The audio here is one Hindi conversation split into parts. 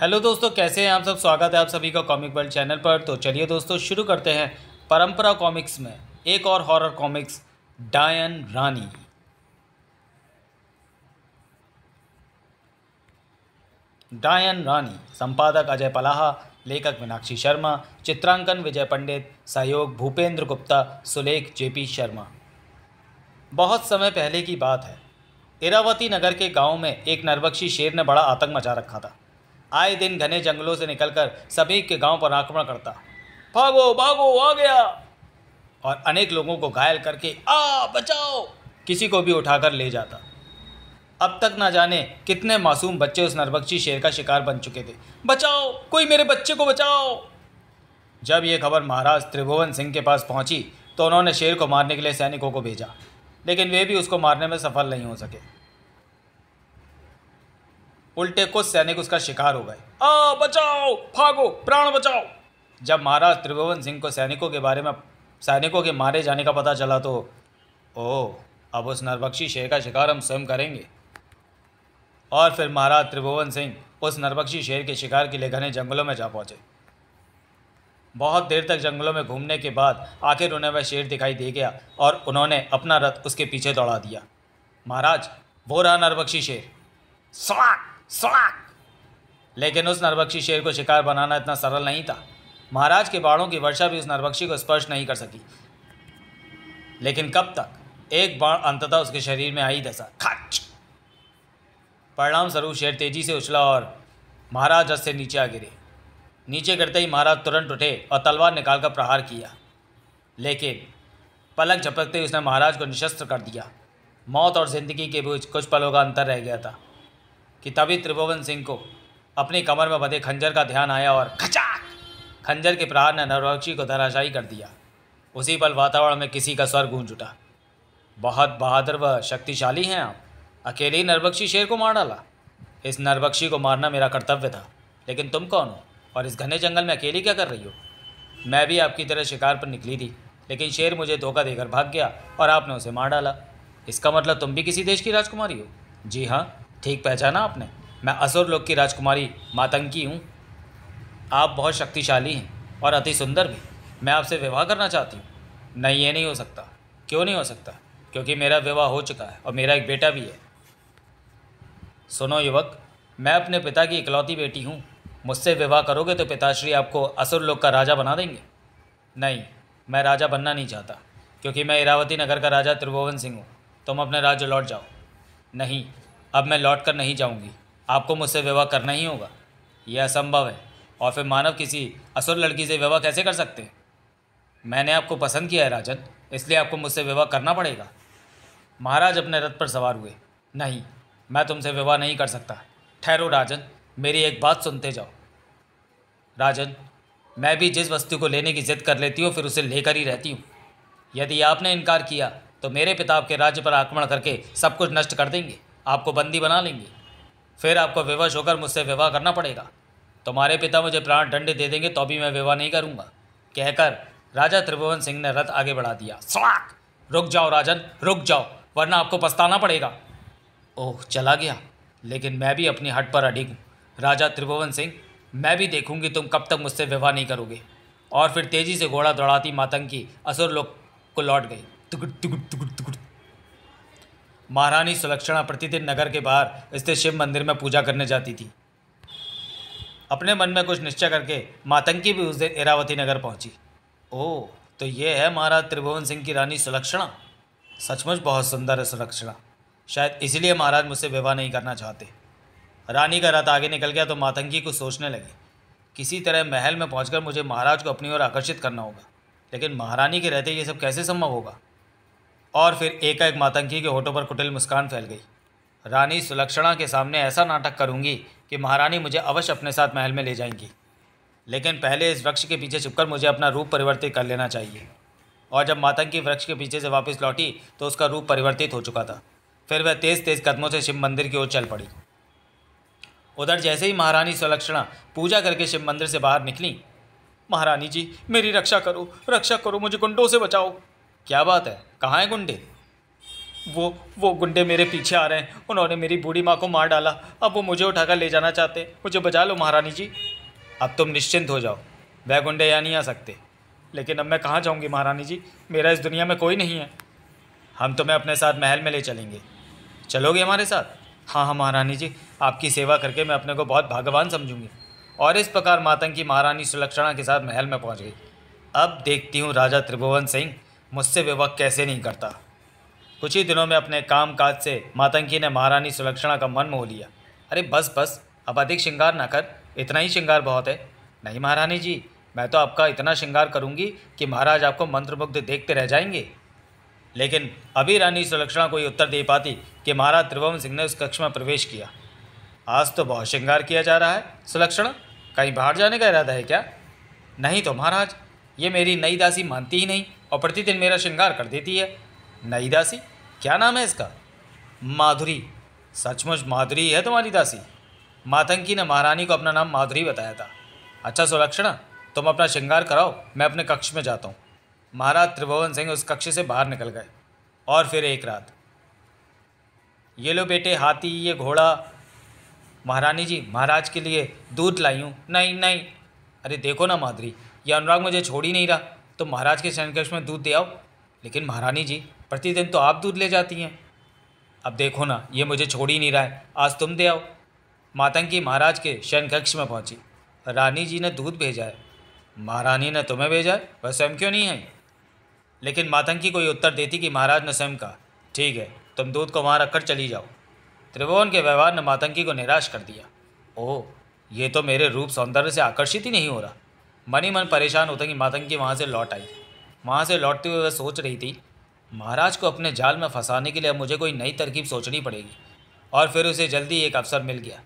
हेलो दोस्तों कैसे हैं आप सब स्वागत है आप सभी का कॉमिक वर्ल्ड चैनल पर तो चलिए दोस्तों शुरू करते हैं परंपरा कॉमिक्स में एक और हॉरर कॉमिक्स डायन रानी डायन रानी संपादक अजय पलाहा लेखक मीनाक्षी शर्मा चित्रांकन विजय पंडित सहयोग भूपेंद्र गुप्ता सुलेख जेपी शर्मा बहुत समय पहले की बात है इरावती नगर के गांव में एक नरबक्षी शेर ने बड़ा आतंक मचा रखा था आए दिन घने जंगलों से निकलकर सभी के गांव पर आक्रमण करता भागो भागो आ गया और अनेक लोगों को घायल करके आ बचाओ किसी को भी उठाकर ले जाता अब तक ना जाने कितने मासूम बच्चे उस नरबक्षी शेर का शिकार बन चुके थे बचाओ कोई मेरे बच्चे को बचाओ जब ये खबर महाराज त्रिभुवन सिंह के पास पहुंची तो उन्होंने शेर को मारने के लिए सैनिकों को भेजा लेकिन वे भी उसको मारने में सफल नहीं हो सके उल्टे कुछ सैनिक उसका शिकार हो गए आ बचाओ भागो प्राण बचाओ जब महाराज त्रिभुवन सिंह को सैनिकों के बारे में सैनिकों के मारे जाने का पता चला तो ओ अब उस नरबक्षी शेर का शिकार हम स्वयं करेंगे और फिर महाराज त्रिभुवन सिंह उस नरबक्षी शेर के शिकार के लिए घने जंगलों में जा पहुँचे बहुत देर तक जंगलों में घूमने के बाद आखिर उन्हें वह शेर दिखाई दे गया और उन्होंने अपना रथ उसके पीछे दौड़ा दिया महाराज वो रहा नरबक्षी शेर स्वाग सड़ाक लेकिन उस नरबक्षी शेर को शिकार बनाना इतना सरल नहीं था महाराज के बाणों की वर्षा भी उस नरबक्षी को स्पर्श नहीं कर सकी लेकिन कब तक एक बाण अंततः उसके शरीर में आई दशा खच परिणाम स्वरूप शेर तेजी से उछला और महाराज हद से नीचे आ गिरे नीचे गिरते ही महाराज तुरंत उठे और तलवार निकालकर प्रहार किया लेकिन पलक झपकते ही उसने महाराज को निशस्त्र कर दिया मौत और जिंदगी के बीच कुछ पलों का अंतर रह गया था कि तभी त्रिभुवन सिंह को अपनी कमर में बधे खंजर का ध्यान आया और खचाक खंजर के प्रहार ने नरवक्षी को धराशायी कर दिया उसी पल वातावरण में किसी का स्वर गूंज उठा बहुत बहादुर व शक्तिशाली हैं आप अकेले ही नरबक्षी शेर को मार डाला इस नरबक्षी को मारना मेरा कर्तव्य था लेकिन तुम कौन हो और इस घने जंगल में अकेली क्या कर रही हो मैं भी आपकी तरह शिकार पर निकली थी लेकिन शेर मुझे धोखा देकर भाग गया और आपने उसे मार डाला इसका मतलब तुम भी किसी देश की राजकुमारी हो जी हाँ ठीक पहचाना आपने मैं असुर लोक की राजकुमारी मातंकी हूँ आप बहुत शक्तिशाली हैं और अति सुंदर भी मैं आपसे विवाह करना चाहती हूँ नहीं ये नहीं हो सकता क्यों नहीं हो सकता क्योंकि मेरा विवाह हो चुका है और मेरा एक बेटा भी है सुनो युवक मैं अपने पिता की इकलौती बेटी हूँ मुझसे विवाह करोगे तो पिताश्री आपको असुर लोक का राजा बना देंगे नहीं मैं राजा बनना नहीं चाहता क्योंकि मैं इरावती नगर का राजा त्रिभुवन सिंह हूँ तुम अपने राज्य लौट जाओ नहीं अब मैं लौट कर नहीं जाऊँगी आपको मुझसे विवाह करना ही होगा यह असंभव है और फिर मानव किसी असुर लड़की से विवाह कैसे कर सकते मैंने आपको पसंद किया है राजन इसलिए आपको मुझसे विवाह करना पड़ेगा महाराज अपने रथ पर सवार हुए नहीं मैं तुमसे विवाह नहीं कर सकता ठहरो राजन मेरी एक बात सुनते जाओ राजन मैं भी जिस वस्तु को लेने की जिद कर लेती हूँ फिर उसे लेकर ही रहती हूँ यदि आपने इनकार किया तो मेरे पिता आपके राज्य पर आक्रमण करके सब कुछ नष्ट कर देंगे आपको बंदी बना लेंगे फिर आपको विवश होकर मुझसे विवाह करना पड़ेगा तुम्हारे पिता मुझे प्राण दंड दे देंगे तो भी मैं विवाह नहीं करूँगा कहकर राजा त्रिभुवन सिंह ने रथ आगे बढ़ा दिया स्वाक रुक जाओ राजन रुक जाओ वरना आपको पछताना पड़ेगा ओह चला गया लेकिन मैं भी अपनी हट पर अडिग हूँ राजा त्रिभुवन सिंह मैं भी देखूंगी तुम कब तक मुझसे विवाह नहीं करोगे और फिर तेज़ी से घोड़ा दौड़ाती मातंग की असुर लोग को लौट गई तुगुट तुगुट तुगुट तुगुट महारानी सुलक्षणा प्रतिदिन नगर के बाहर स्थित शिव मंदिर में पूजा करने जाती थी अपने मन में कुछ निश्चय करके मातंकी भी उस दिन एरावती नगर पहुंची। ओह तो ये है महाराज त्रिभुवन सिंह की रानी सुलक्षणा सचमुच बहुत सुंदर है सुलक्षणा शायद इसलिए महाराज मुझसे विवाह नहीं करना चाहते रानी का रात आगे निकल गया तो मातंकी को सोचने लगी किसी तरह महल में पहुंचकर मुझे महाराज को अपनी ओर आकर्षित करना होगा लेकिन महारानी के रहते ये सब कैसे संभव होगा और फिर एक मातंकी के होठों पर कुटिल मुस्कान फैल गई रानी सुलक्षणा के सामने ऐसा नाटक करूंगी कि महारानी मुझे अवश्य अपने साथ महल में ले जाएंगी लेकिन पहले इस वृक्ष के पीछे छुपकर मुझे अपना रूप परिवर्तित कर लेना चाहिए और जब मातंकी वृक्ष के पीछे से वापस लौटी तो उसका रूप परिवर्तित हो चुका था फिर वह तेज़ तेज़ कदमों से शिव मंदिर की ओर चल पड़ी उधर जैसे ही महारानी सुलक्षणा पूजा करके शिव मंदिर से बाहर निकली महारानी जी मेरी रक्षा करो रक्षा करो मुझे गुंडों से बचाओ क्या बात है कहाँ है गुंडे वो वो गुंडे मेरे पीछे आ रहे हैं उन्होंने मेरी बूढ़ी माँ को मार डाला अब वो मुझे उठाकर ले जाना चाहते मुझे बचा लो महारानी जी अब तुम निश्चिंत हो जाओ वह गुंडे यहाँ नहीं आ सकते लेकिन अब मैं कहाँ जाऊँगी महारानी जी मेरा इस दुनिया में कोई नहीं है हम तुम्हें अपने साथ महल में ले चलेंगे चलोगे हमारे साथ हाँ हाँ महारानी जी आपकी सेवा करके मैं अपने को बहुत भगवान समझूंगी और इस प्रकार मातंग की महारानी सुलक्षणा के साथ महल में पहुँच गई अब देखती हूँ राजा त्रिभुवन सिंह मुझसे विवाह कैसे नहीं करता कुछ ही दिनों में अपने काम काज से मातंकी ने महारानी सुलक्षणा का मन मोह लिया अरे बस बस अब अधिक श्रृंगार ना कर इतना ही श्रृंगार बहुत है नहीं महारानी जी मैं तो आपका इतना श्रृंगार करूंगी कि महाराज आपको मंत्रमुग्ध देखते रह जाएंगे लेकिन अभी रानी सुलक्षणा कोई उत्तर दे पाती कि महाराज त्रिभुवन सिंह ने उस कक्ष में प्रवेश किया आज तो बहुत श्रृंगार किया जा रहा है सुलक्षणा कहीं बाहर जाने का इरादा है क्या नहीं तो महाराज ये मेरी नई दासी मानती ही नहीं और प्रतिदिन मेरा श्रृंगार कर देती है नई दासी क्या नाम है इसका माधुरी सचमुच माधुरी है तुम्हारी दासी मातंकी ने महारानी को अपना नाम माधुरी बताया था अच्छा सुलक्षणा तुम अपना श्रृंगार कराओ मैं अपने कक्ष में जाता हूँ महाराज त्रिभुवन सिंह उस कक्ष से बाहर निकल गए और फिर एक रात ये लो बेटे हाथी ये घोड़ा महारानी जी महाराज के लिए दूध लाई हूँ नहीं नहीं अरे देखो ना माधुरी यह अनुराग मुझे छोड़ ही नहीं रहा तो महाराज के कक्ष में दूध दे आओ लेकिन महारानी जी प्रतिदिन तो आप दूध ले जाती हैं अब देखो ना ये मुझे छोड़ ही नहीं रहा है आज तुम दे आओ मातंगी महाराज के कक्ष में पहुँची रानी जी ने दूध भेजा है महारानी ने तुम्हें भेजा है वह स्वयं क्यों नहीं है लेकिन मातंकी को ये उत्तर देती कि महाराज ने स्वयं कहा ठीक है तुम दूध को वहाँ रखकर चली जाओ त्रिभुवन के व्यवहार ने मातंकी को निराश कर दिया ओह ये तो मेरे रूप सौंदर्य से आकर्षित ही नहीं हो रहा मन ही मन परेशान कि मातंगी वहाँ से लौट आई वहाँ से लौटते हुए वह सोच रही थी महाराज को अपने जाल में फंसाने के लिए मुझे कोई नई तरकीब सोचनी पड़ेगी और फिर उसे जल्दी एक अवसर मिल गया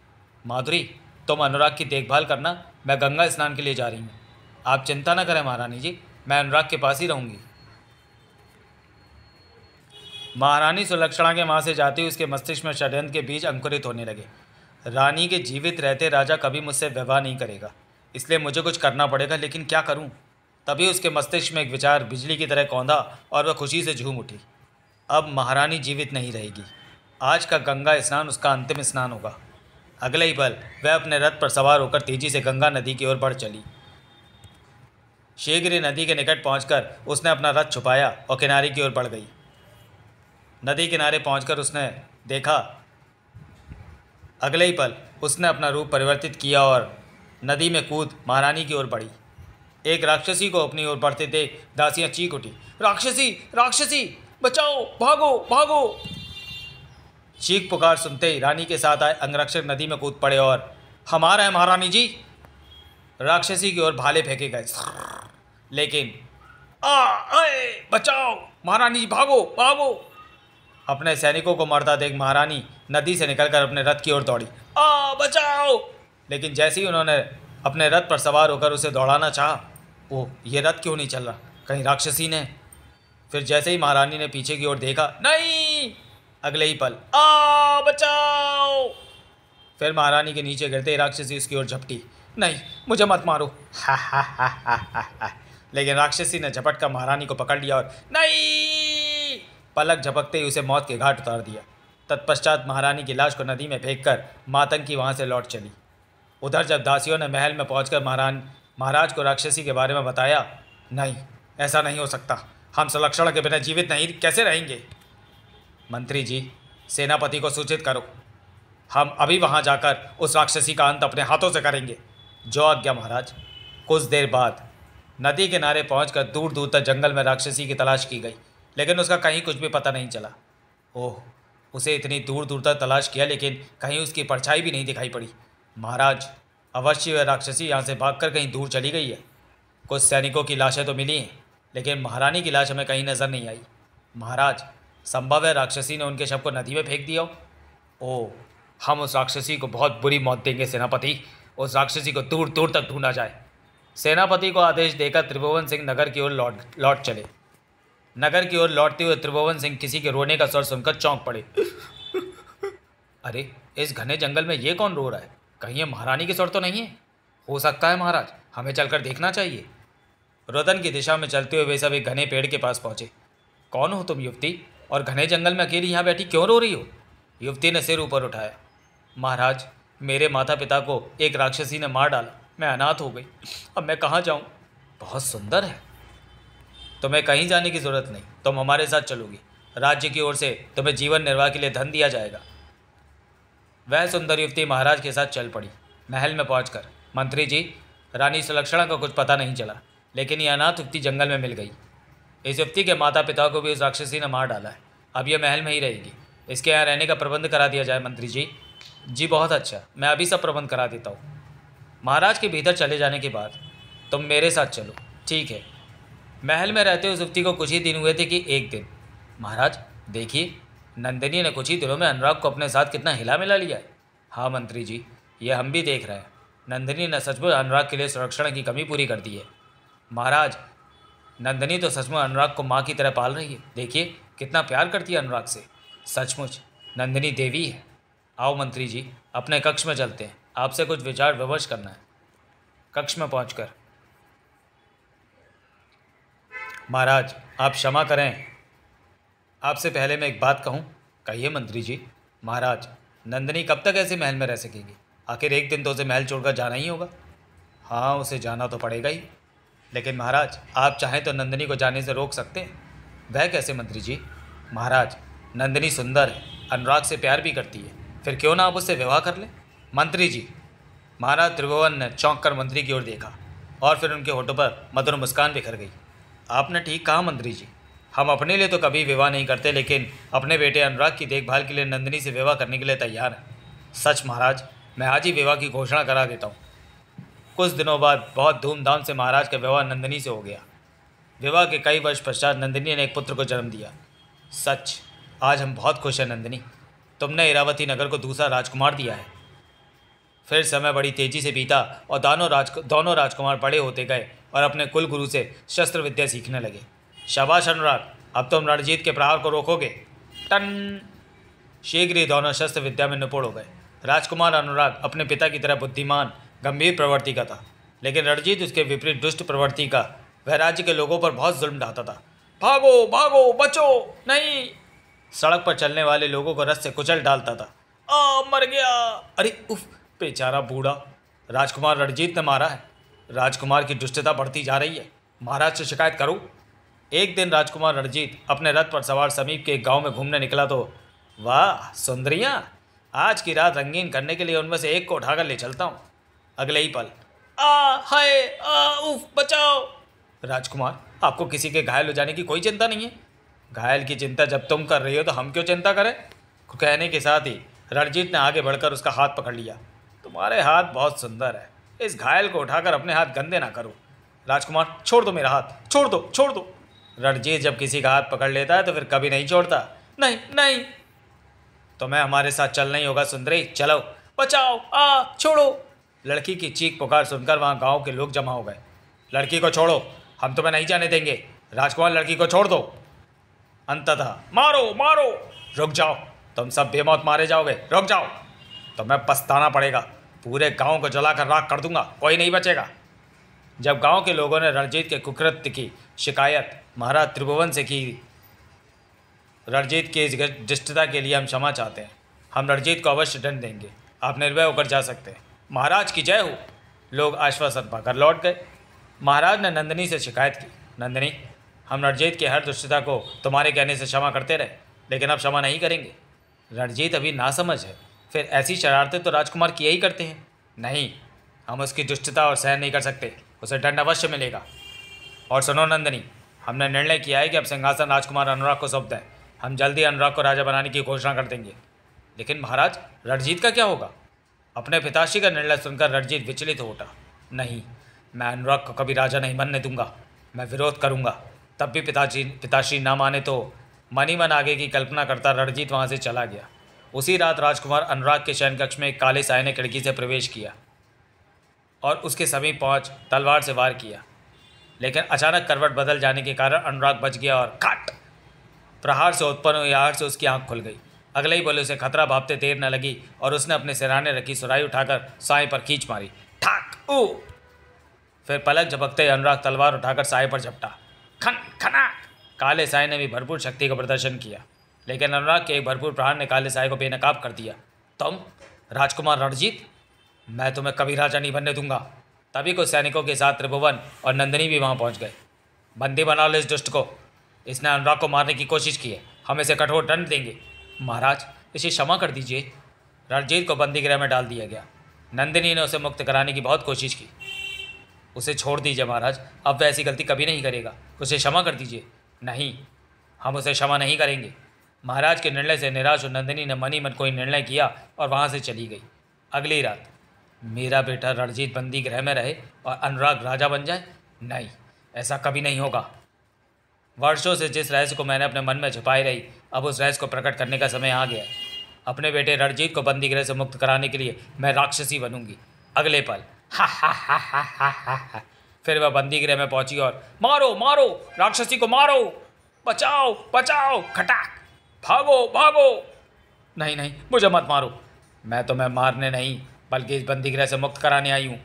माधुरी तुम अनुराग की देखभाल करना मैं गंगा स्नान के लिए जा रही हूँ आप चिंता न करें महारानी जी मैं अनुराग के पास ही रहूँगी महारानी सुलक्षणा के वहाँ से जाते हुए उसके मस्तिष्क में षड्यंत्र के बीज अंकुरित होने लगे रानी के जीवित रहते राजा कभी मुझसे विवाह नहीं करेगा इसलिए मुझे कुछ करना पड़ेगा लेकिन क्या करूं? तभी उसके मस्तिष्क में एक विचार बिजली की तरह कौंधा और वह खुशी से झूम उठी अब महारानी जीवित नहीं रहेगी आज का गंगा स्नान उसका अंतिम स्नान होगा अगले ही पल वह अपने रथ पर सवार होकर तेजी से गंगा नदी की ओर बढ़ चली ही नदी के निकट पहुंचकर उसने अपना रथ छुपाया और किनारे की ओर बढ़ गई नदी किनारे पहुंचकर उसने देखा अगले ही पल उसने अपना रूप परिवर्तित किया और नदी में कूद महारानी की ओर बढ़ी एक राक्षसी को अपनी ओर बढ़ते देख दासियां चीख उठी राक्षसी राक्षसी बचाओ भागो भागो चीख पुकार सुनते ही रानी के साथ आए अंगरक्षक नदी में कूद पड़े और हमारा है महारानी जी राक्षसी की ओर भाले फेंके गए लेकिन आ आए बचाओ महारानी जी भागो भागो अपने सैनिकों को मरता देख महारानी नदी से निकलकर अपने रथ की ओर दौड़ी आ बचाओ लेकिन जैसे ही उन्होंने अपने रथ पर सवार होकर उसे दौड़ाना चाहा वो ये रथ क्यों नहीं चल रहा कहीं राक्षसी ने फिर जैसे ही महारानी ने पीछे की ओर देखा नहीं अगले ही पल आ बचाओ फिर महारानी के नीचे गिरते राक्षसी उसकी ओर झपटी नहीं मुझे मत मारो हा हा हा हा हा हा लेकिन राक्षसी ने झपट कर महारानी को पकड़ लिया और नहीं पलक झपकते ही उसे मौत के घाट उतार दिया तत्पश्चात महारानी की लाश को नदी में फेंक कर मातंकी वहाँ से लौट चली उधर जब दासियों ने महल में पहुंचकर महारान महाराज को राक्षसी के बारे में बताया नहीं ऐसा नहीं हो सकता हम संरक्षण के बिना जीवित नहीं कैसे रहेंगे मंत्री जी सेनापति को सूचित करो हम अभी वहाँ जाकर उस राक्षसी का अंत अपने हाथों से करेंगे जो आज्ञा महाराज कुछ देर बाद नदी किनारे पहुँच दूर दूर तक जंगल में राक्षसी की तलाश की गई लेकिन उसका कहीं कुछ भी पता नहीं चला ओह उसे इतनी दूर दूर तक तलाश किया लेकिन कहीं उसकी परछाई भी नहीं दिखाई पड़ी महाराज अवश्य वह राक्षसी यहाँ से भागकर कहीं दूर चली गई है कुछ सैनिकों की लाशें तो मिली हैं लेकिन महारानी की लाश हमें कहीं नज़र नहीं आई महाराज संभव है राक्षसी ने उनके शव को नदी में फेंक दिया हो ओ हम उस राक्षसी को बहुत बुरी मौत देंगे सेनापति उस राक्षसी को दूर दूर तक ढूंढा जाए सेनापति को आदेश देकर त्रिभुवन सिंह नगर की ओर लौट लौट चले नगर की ओर लौटते हुए त्रिभुवन सिंह किसी के रोने का स्वर सुनकर चौंक पड़े अरे इस घने जंगल में ये कौन रो रहा है कहीं ये महारानी की स्वर तो नहीं है हो सकता है महाराज हमें चलकर देखना चाहिए रोदन की दिशा में चलते हुए वे सब एक घने पेड़ के पास पहुंचे कौन हो तुम युवती और घने जंगल में अकेली यहाँ बैठी क्यों रो रही हो युवती ने सिर ऊपर उठाया महाराज मेरे माता पिता को एक राक्षसी ने मार डाला मैं अनाथ हो गई अब मैं कहाँ जाऊँ बहुत सुंदर है तुम्हें कहीं जाने की ज़रूरत नहीं तुम हमारे साथ चलोगी राज्य की ओर से तुम्हें जीवन निर्वाह के लिए धन दिया जाएगा वह सुंदर युवती महाराज के साथ चल पड़ी महल में पहुंचकर मंत्री जी रानी सुलक्षणा को कुछ पता नहीं चला लेकिन यह अनाथ युवती जंगल में मिल गई इस युवती के माता पिता को भी उस राक्षसी ने मार डाला है अब यह महल में ही रहेगी इसके यहाँ रहने का प्रबंध करा दिया जाए मंत्री जी जी बहुत अच्छा मैं अभी सब प्रबंध करा देता हूँ महाराज के भीतर चले जाने के बाद तुम मेरे साथ चलो ठीक है महल में रहते उस युवती को कुछ ही दिन हुए थे कि एक दिन महाराज देखिए नंदिनी ने कुछ ही दिनों में अनुराग को अपने साथ कितना हिला मिला लिया है हाँ मंत्री जी ये हम भी देख रहे हैं नंदिनी ने सचमुच अनुराग के लिए संरक्षण की कमी पूरी कर दी है महाराज नंदिनी तो सचमुच अनुराग को माँ की तरह पाल रही है देखिए कितना प्यार करती है अनुराग से सचमुच नंदिनी देवी है आओ मंत्री जी अपने कक्ष में चलते हैं आपसे कुछ विचार विमर्श करना है कक्ष में पहुंचकर महाराज आप क्षमा करें आपसे पहले मैं एक बात कहूँ कहिए मंत्री जी महाराज नंदनी कब तक ऐसे महल में रह सकेगी आखिर एक दिन तो उसे महल छोड़कर जाना ही होगा हाँ उसे जाना तो पड़ेगा ही लेकिन महाराज आप चाहें तो नंदनी को जाने से रोक सकते हैं वह कैसे मंत्री जी महाराज नंदनी सुंदर है अनुराग से प्यार भी करती है फिर क्यों ना आप उससे विवाह कर लें मंत्री जी महाराज त्रिभुवन ने चौंक कर मंत्री की ओर देखा और फिर उनके होठों पर मधुर मुस्कान बिखर गई आपने ठीक कहा मंत्री जी हम अपने लिए तो कभी विवाह नहीं करते लेकिन अपने बेटे अनुराग की देखभाल के लिए नंदिनी से विवाह करने के लिए तैयार हैं सच महाराज मैं आज ही विवाह की घोषणा करा देता हूँ कुछ दिनों बाद बहुत धूमधाम से महाराज का विवाह नंदिनी से हो गया विवाह के कई वर्ष पश्चात नंदिनी ने एक पुत्र को जन्म दिया सच आज हम बहुत खुश हैं नंदिनी तुमने इरावती नगर को दूसरा राजकुमार दिया है फिर समय बड़ी तेजी से बीता और दानों राज दोनों राजकुमार बड़े होते गए और अपने कुल गुरु से शस्त्र विद्या सीखने लगे शाबाश अनुराग अब तुम तो रणजीत के प्रहार को रोकोगे टन शीघ्र ही दोनों शस्त्र विद्या में निपुण हो गए राजकुमार अनुराग अपने पिता की तरह बुद्धिमान गंभीर प्रवृत्ति का था लेकिन रणजीत उसके विपरीत दुष्ट प्रवृत्ति का वह राज्य के लोगों पर बहुत जुल्म ढाता था भागो भागो बचो नहीं सड़क पर चलने वाले लोगों को रस से कुचल डालता था आ मर गया अरे उफ बेचारा बूढ़ा राजकुमार रणजीत ने मारा है राजकुमार की दुष्टता बढ़ती जा रही है महाराज से शिकायत करूँ एक दिन राजकुमार रणजीत अपने रथ पर सवार समीप के एक गाँव में घूमने निकला तो वाह सुंदरियाँ आज की रात रंगीन करने के लिए उनमें से एक को उठाकर ले चलता हूँ अगले ही पल आ हाय आ उफ बचाओ राजकुमार आपको किसी के घायल हो जाने की कोई चिंता नहीं है घायल की चिंता जब तुम कर रही हो तो हम क्यों चिंता करें कहने के साथ ही रणजीत ने आगे बढ़कर उसका हाथ पकड़ लिया तुम्हारे हाथ बहुत सुंदर है इस घायल को उठाकर अपने हाथ गंदे ना करो राजकुमार छोड़ दो मेरा हाथ छोड़ दो छोड़ दो रणजीत जब किसी का हाथ पकड़ लेता है तो फिर कभी नहीं छोड़ता नहीं नहीं तो मैं हमारे साथ चल नहीं होगा सुंदरी चलो बचाओ आ छोड़ो लड़की की चीख पुकार सुनकर वहाँ गांव के लोग जमा हो गए लड़की को छोड़ो हम तुम्हें नहीं जाने देंगे राजकुमार लड़की को छोड़ दो अंततः मारो मारो रुक जाओ तुम सब बेमौत मारे जाओगे रुक जाओ तुम्हें मैं पछताना पड़ेगा पूरे गांव को जलाकर राख कर दूंगा कोई नहीं बचेगा जब गांव के लोगों ने रणजीत के कुकृत्य की शिकायत महाराज त्रिभुवन से की रणजीत की इस दुष्टता के लिए हम क्षमा चाहते हैं हम रणजीत को अवश्य दंड देंगे आप निर्भय होकर जा सकते हैं महाराज की जय हो लोग आश्वासन पाकर लौट गए महाराज ने नंदनी से शिकायत की नंदनी हम रणजीत की हर दुष्टता को तुम्हारे कहने से क्षमा करते रहे लेकिन अब क्षमा नहीं करेंगे रणजीत अभी नासमझ है फिर ऐसी शरारतें तो राजकुमार किया ही करते हैं नहीं हम उसकी दुष्टता और सहन नहीं कर सकते उसे दंड अवश्य मिलेगा और सुनो नंदनी हमने निर्णय किया है कि अब सिंहासन राजकुमार अनुराग को सौंप दें हम जल्दी अनुराग को राजा बनाने की घोषणा कर देंगे लेकिन महाराज रणजीत का क्या होगा अपने पिताश्री का निर्णय सुनकर रणजीत विचलित हो उठा नहीं मैं अनुराग को कभी राजा नहीं बनने दूंगा मैं विरोध करूंगा तब भी पिताजी पिताश्री ना माने तो मन ही मन आगे की कल्पना करता रणजीत वहाँ से चला गया उसी रात राजकुमार अनुराग के शयन कक्ष में एक काले साय ने खिड़की से प्रवेश किया और उसके समीप पहुंच तलवार से वार किया लेकिन अचानक करवट बदल जाने के कारण अनुराग बच गया और काट प्रहार से उत्पन्न हुई आग से उसकी आंख खुल गई अगले ही बोले उसे खतरा भापते देर न लगी और उसने अपने सिराने रखी सुराई उठाकर साय पर खींच मारी ठाक ओ फिर पलक झपकते अनुराग तलवार उठाकर साय पर झपटा खन खनाक काले साय ने भी भरपूर शक्ति का प्रदर्शन किया लेकिन अनुराग के एक भरपूर प्रहार ने काले साय को बेनकाब कर दिया तुम राजकुमार रणजीत मैं तुम्हें कभी राजा नहीं बनने दूंगा तभी कुछ सैनिकों के साथ त्रिभुवन और नंदिनी भी वहाँ पहुँच गए बंदी बना लो इस दुष्ट को इसने अनुराग को मारने की कोशिश की है हम इसे कठोर दंड देंगे महाराज इसे क्षमा कर दीजिए रणजीत को बंदी गृह में डाल दिया गया नंदिनी ने उसे मुक्त कराने की बहुत कोशिश की उसे छोड़ दीजिए महाराज अब वह ऐसी गलती कभी नहीं करेगा उसे क्षमा कर दीजिए नहीं हम उसे क्षमा नहीं करेंगे महाराज के निर्णय से निराश नंदिनी ने मनी मन कोई निर्णय किया और वहाँ से चली गई अगली रात मेरा बेटा रणजीत बंदी गृह में रहे और अनुराग राजा बन जाए नहीं ऐसा कभी नहीं होगा वर्षों से जिस रहस्य को मैंने अपने मन में छिपाई रही अब उस रहस्य को प्रकट करने का समय आ गया अपने बेटे रणजीत को बंदी गृह से मुक्त कराने के लिए मैं राक्षसी बनूंगी अगले पल हा हा फिर वह बंदी गृह में पहुंची और मारो मारो राक्षसी को मारो बचाओ बचाओ खटाक भागो भागो नहीं नहीं मुझे मत मारो मैं तो मैं मारने नहीं बल्कि इस बंदी गृह से मुक्त कराने आई हूँ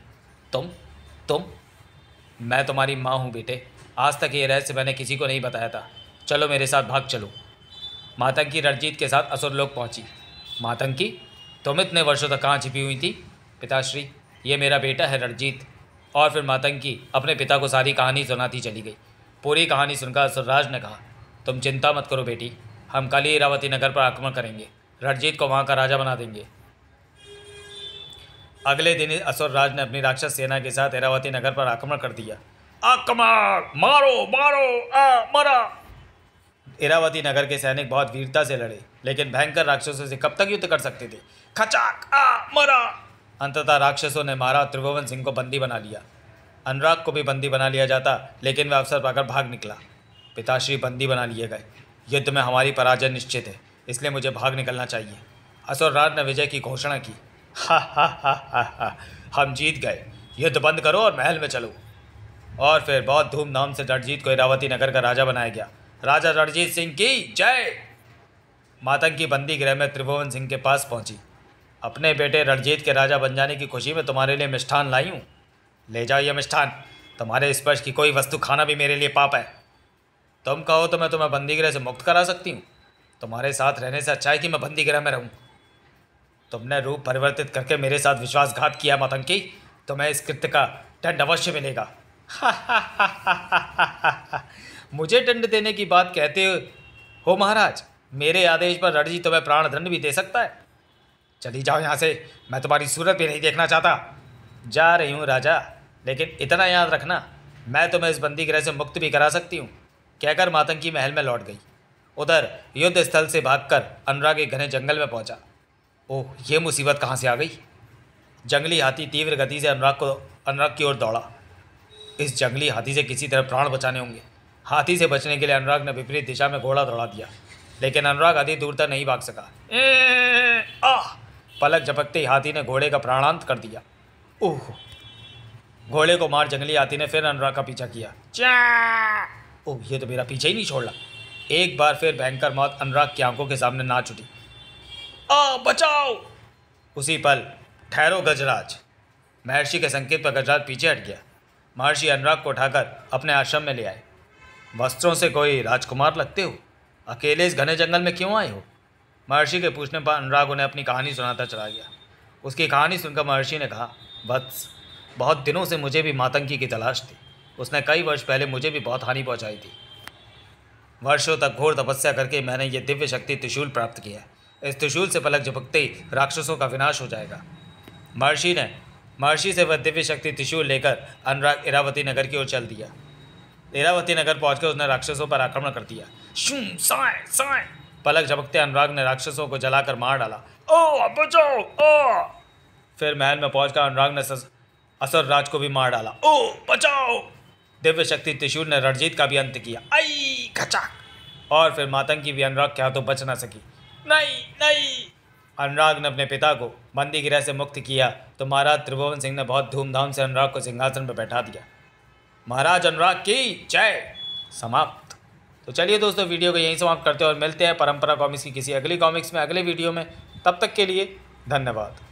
तुम तुम मैं तुम्हारी माँ हूँ बेटे आज तक ये रहस्य मैंने किसी को नहीं बताया था चलो मेरे साथ भाग चलो मातंकी रणजीत के साथ असुर लोग पहुँची मातंकी तुम इतने वर्षों तक कहाँ छिपी हुई थी पिताश्री ये मेरा बेटा है रणजीत और फिर मातंकी अपने पिता को सारी कहानी सुनाती चली गई पूरी कहानी सुनकर असुरराज ने कहा तुम चिंता मत करो बेटी हम कल ही इरावती नगर पर आक्रमण करेंगे रणजीत को वहाँ का राजा बना देंगे अगले दिन असुर राज ने अपनी राक्षस सेना के साथ एरावती नगर पर आक्रमण कर दिया आक्रमण मारो मारो आ मरा एरावती नगर के सैनिक बहुत वीरता से लड़े लेकिन भयंकर राक्षसों से कब तक युद्ध कर सकते थे खचाक आ मरा अंततः राक्षसों ने मारा त्रिभुवन सिंह को बंदी बना लिया अनुराग को भी बंदी बना लिया जाता लेकिन वह अवसर पाकर भाग निकला पिताश्री बंदी बना लिए गए युद्ध में हमारी पराजय निश्चित है इसलिए मुझे भाग निकलना चाहिए असुर राज ने विजय की घोषणा की हा हा हा हा हा हम जीत गए युद्ध बंद करो और महल में चलो और फिर बहुत धूमधाम से रणजीत को इरावती नगर का राजा बनाया गया राजा रणजीत सिंह की जय की बंदी गृह में त्रिभुवन सिंह के पास पहुंची अपने बेटे रणजीत के राजा बन जाने की खुशी में तुम्हारे लिए मिष्ठान लाई हूँ ले जाओ ये मिष्ठान तुम्हारे स्पर्श की कोई वस्तु खाना भी मेरे लिए पाप है तुम कहो तो मैं तुम्हें बंदीगृह से मुक्त करा सकती हूँ तुम्हारे साथ रहने से अच्छा है कि मैं बंदीगृह में रहूँ तुमने रूप परिवर्तित करके मेरे साथ विश्वासघात किया मतंकी तुम्हें इस कृत्य का दंड अवश्य मिलेगा मुझे दंड देने की बात कहते हो महाराज मेरे आदेश पर रणजी तुम्हें प्राण दंड भी दे सकता है चली जाओ यहाँ से मैं तुम्हारी सूरत भी नहीं देखना चाहता जा रही हूँ राजा लेकिन इतना याद रखना मैं तुम्हें इस बंदी गृह से मुक्त भी करा सकती हूँ कहकर मातंकी महल में लौट गई उधर युद्ध स्थल से भागकर अनुराग एक घने जंगल में पहुँचा ओह ये मुसीबत कहाँ से आ गई जंगली हाथी तीव्र गति से अनुराग को अनुराग की ओर दौड़ा इस जंगली हाथी से किसी तरह प्राण बचाने होंगे हाथी से बचने के लिए अनुराग ने विपरीत दिशा में घोड़ा दौड़ा दिया लेकिन अनुराग हाथी दूर तक नहीं भाग सका ए आह पलक झपकते ही हाथी ने घोड़े का प्राणांत कर दिया ओह घोड़े को मार जंगली हाथी ने फिर अनुराग का पीछा किया ओह ये तो मेरा पीछा ही नहीं छोड़ रहा एक बार फिर भयंकर मौत अनुराग की आंखों के सामने ना छुटी आ बचाओ उसी पल ठहरो गजराज महर्षि के संकेत पर गजराज पीछे हट गया महर्षि अनुराग को उठाकर अपने आश्रम में ले आए वस्त्रों से कोई राजकुमार लगते हो अकेले इस घने जंगल में क्यों आए हो महर्षि के पूछने पर अनुराग उन्हें अपनी कहानी सुनाता चला गया उसकी कहानी सुनकर महर्षि ने कहा बस बहुत दिनों से मुझे भी मातंकी की तलाश थी उसने कई वर्ष पहले मुझे भी बहुत हानि पहुंचाई थी वर्षों तक घोर तपस्या करके मैंने ये दिव्य शक्ति त्रिशूल प्राप्त किया इस त्रिशूल से पलक झपकते ही राक्षसों का विनाश हो जाएगा महर्षि ने महर्षि से वह दिव्य शक्ति त्रिशूल लेकर अनुराग इरावती नगर की ओर चल दिया इरावती नगर पहुंचकर उसने राक्षसों पर आक्रमण कर दिया शूं साय साय पलक झपकते अनुराग ने राक्षसों को जलाकर मार डाला ओ बचाओ ओ फिर महल में पहुंचकर अनुराग ने असर राज को भी मार डाला ओ बचाओ दिव्य शक्ति त्रिशूल ने रणजीत का भी अंत किया आई खचाक और फिर मातंगी भी अनुराग के हाथों बच ना सकी नहीं नहीं अनुराग ने अपने पिता को बंदी गृह से मुक्त किया तो महाराज त्रिभुवन सिंह ने बहुत धूमधाम से अनुराग को सिंहासन पर बैठा दिया महाराज अनुराग की जय समाप्त तो चलिए दोस्तों वीडियो को यहीं समाप्त करते हैं और मिलते हैं परंपरा कॉमिक्स की किसी अगली कॉमिक्स में अगले वीडियो में तब तक के लिए धन्यवाद